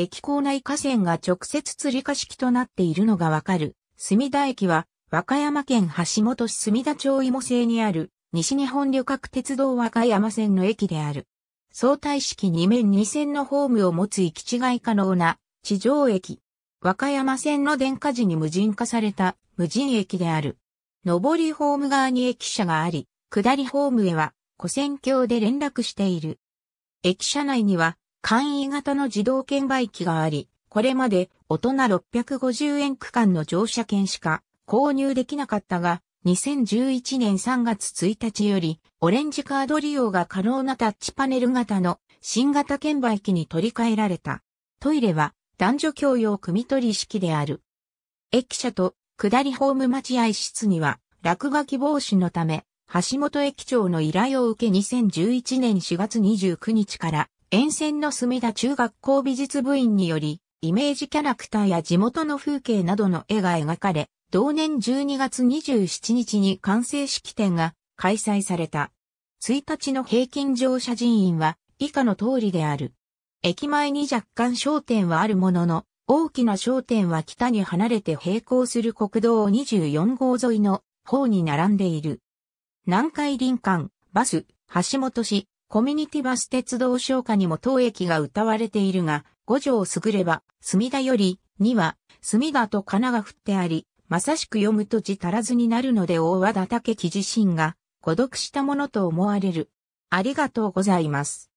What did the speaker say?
駅構内河川が直接釣り下式となっているのがわかる。墨田駅は、和歌山県橋本市墨田町芋製にある、西日本旅客鉄道和歌山線の駅である。相対式2面2線のホームを持つ行き違い可能な地上駅。和歌山線の電化時に無人化された無人駅である。上りホーム側に駅舎があり、下りホームへは、古線橋で連絡している。駅舎内には、簡易型の自動券売機があり、これまで大人650円区間の乗車券しか購入できなかったが、2011年3月1日より、オレンジカード利用が可能なタッチパネル型の新型券売機に取り替えられた。トイレは男女共用組取式である。駅舎と下りホーム待合室には落書き防止のため、橋本駅長の依頼を受け2011年4月29日から沿線の墨田中学校美術部員により、イメージキャラクターや地元の風景などの絵が描かれ、同年12月27日に完成式典が開催された。1日の平均乗車人員は以下の通りである。駅前に若干商店はあるものの、大きな商店は北に離れて並行する国道24号沿いの方に並んでいる。南海林間、バス、橋本市、コミュニティバス鉄道商家にも当駅が歌われているが、五条すぐれば、墨田より、には、墨田と神奈が振ってあり、まさしく読むと字足らずになるので大和田武自身が、孤独したものと思われる。ありがとうございます。